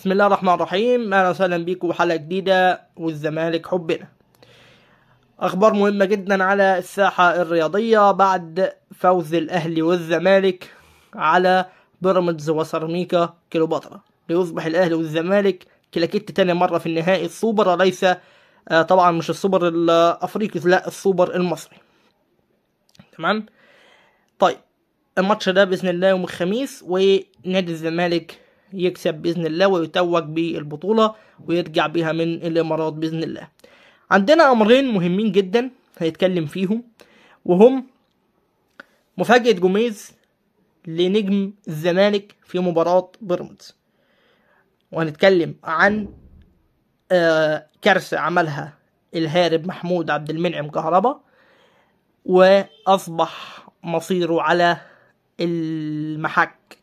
بسم الله الرحمن الرحيم اهلا وسهلا بيكم حلقه جديده والزمالك حبنا اخبار مهمه جدا على الساحه الرياضيه بعد فوز الاهلي والزمالك على بيراميدز وسيراميكا كليوباترا ليصبح الاهلي والزمالك كلاكيت تاني مره في النهائي السوبر وليس آه، طبعا مش السوبر الافريقي لا السوبر المصري تمام طيب الماتش ده باذن الله يوم الخميس ونادي الزمالك يكسب باذن الله ويتوج بالبطوله ويرجع بها من الامارات باذن الله عندنا امرين مهمين جدا هنتكلم فيهم وهم مفاجاه جوميز لنجم الزمالك في مباراه بيراميدز وهنتكلم عن آه، كارثه عملها الهارب محمود عبد المنعم كهربا واصبح مصيره على المحك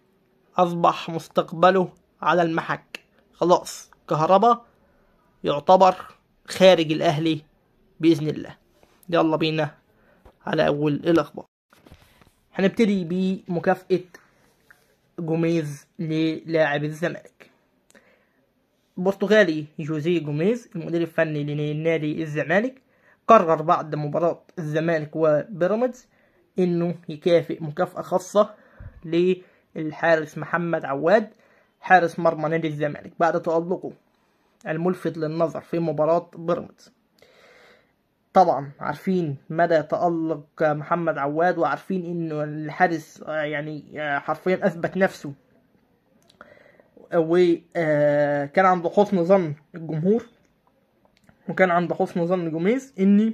أصبح مستقبله على المحك خلاص كهربا يعتبر خارج الأهلي بإذن الله يلا بينا على أول الأخبار هنبتدي بمكافأة جوميز للاعب الزمالك البرتغالي جوزيه جوميز المدير الفني لنادي الزمالك قرر بعد مباراة الزمالك وبيراميدز انه يكافئ مكافأة خاصة للاعب الحارس محمد عواد حارس مرمى نادي الزمالك بعد تألقه الملفت للنظر في مباراة بيراميدز طبعا عارفين مدى تألق محمد عواد وعارفين انه الحارس يعني حرفيا اثبت نفسه وكان عنده حسن ظن الجمهور وكان عند حسن ظن جوميز ان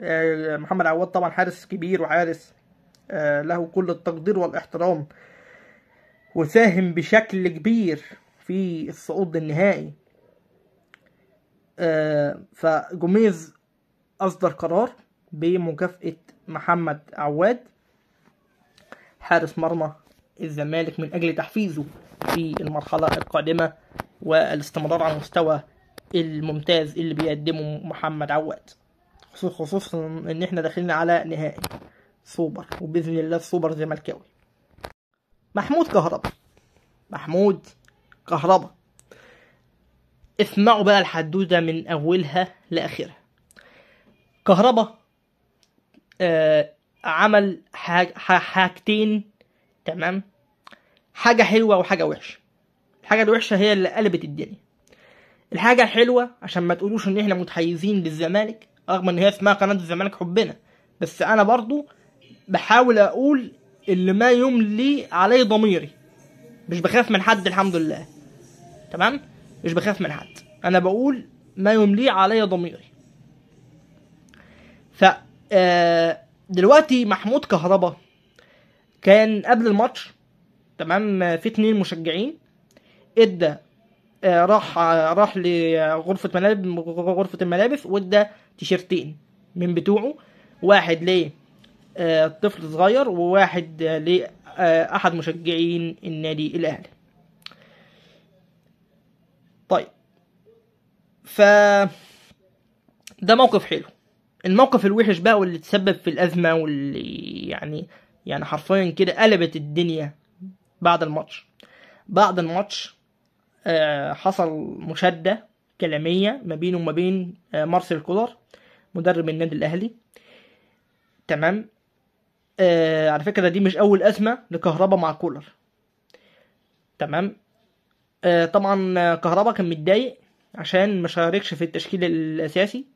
آه، محمد عواد طبعا حارس كبير وحارس آه، له كل التقدير والاحترام وساهم بشكل كبير في الصعود النهائي آه، فجوميز أصدر قرار بمكافأة محمد عواد حارس مرمى الزمالك من أجل تحفيزه في المرحلة القادمة والاستمرار على المستوى الممتاز اللي بيقدمه محمد عواد خصوصا ان احنا داخلين على نهائي سوبر وباذن الله السوبر زملكاوي محمود كهربا محمود كهربا اسمعوا بقى الحدوتة من أولها لآخرها كهربا آه عمل حاجتين تمام حاجة حلوة وحاجة وحشة الحاجة الوحشة هي اللي قلبت الدنيا الحاجة الحلوة عشان ما تقولوش ان احنا متحيزين للزمالك رغم ان هي اسمها قناة الزمالك حبنا بس انا برضو بحاول اقول اللي ما يملي عليه ضميري مش بخاف من حد الحمد لله تمام مش بخاف من حد انا بقول ما يملي علي ضميري ف آه، دلوقتي محمود كهربا كان قبل الماتش تمام في اتنين مشجعين ادى آه، راح راح لغرفة ملابس غرفة الملابس وادى تيشيرتين من بتوعه واحد ليه آه، طفل صغير وواحد لأحد آه، مشجعين النادي الأهلي طيب ف ده موقف حلو الموقف الوحش بقى واللي تسبب في الأزمة واللي يعني يعني حرفيا كده قلبت الدنيا بعد الماتش بعد الماتش آه، حصل مشادة كلامية ما بينه وما بين مارسيل كولر مدرب النادي الأهلي تمام آه على فكره دي مش اول ازمه لكهربا مع كولر تمام آه طبعا كهربا كان متضايق عشان ما شاركش في التشكيل الاساسي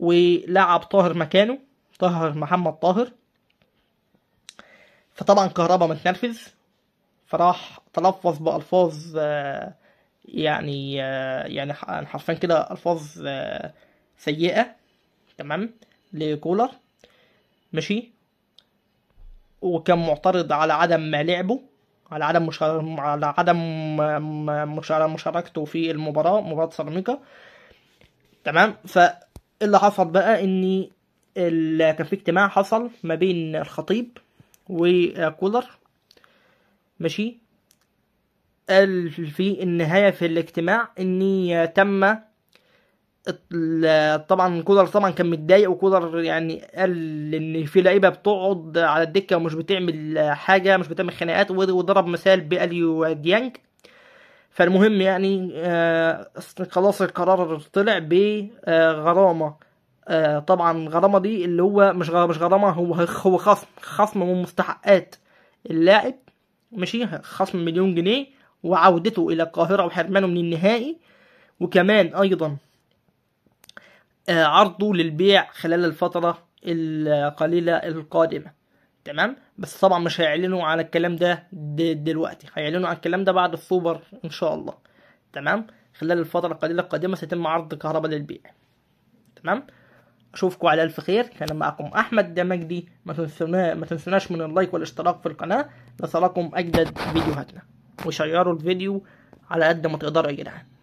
ولعب طاهر مكانه طاهر محمد طاهر فطبعا كهربا متنرفز فراح تلفظ بالفاظ آه يعني آه يعني, يعني حرفيا كده الفاظ آه، سيئه تمام لكولر ماشي وكان معترض على عدم لعبه على عدم مشار... على عدم مشاركته في المباراه مباراه سيراميكا تمام فاللي حصل بقى ان ال... كان في اجتماع حصل ما بين الخطيب وكولر ماشي قال في النهايه في الاجتماع ان تم طبعا كولر طبعا كان متضايق وكولر يعني قال ان في لعيبه بتقعد على الدكه ومش بتعمل حاجه مش بتعمل خناقات وضرب مثال باليو ديانج فالمهم يعني آه، خلاص القرار طلع بغرامه آه، طبعا غرامه دي اللي هو مش مش غرامه هو هو خصم خصم من مستحقات اللاعب ماشي خصم مليون جنيه وعودته الى القاهره وحرمانه من النهائي وكمان ايضا آه، عرضه للبيع خلال الفترة القليلة القادمة تمام بس طبعا مش هيعلنوا على الكلام ده دلوقتي هيعلنوا على الكلام ده بعد السوبر ان شاء الله تمام خلال الفترة القليلة القادمة سيتم عرض كهرباء للبيع تمام اشوفكم على الف خير كان معكم احمد دمجدي ما ما تنسوناش من اللايك والاشتراك في القناه لتراكم اجدد فيديوهاتنا وشيروا الفيديو على قد ما تقدروا يا جدعان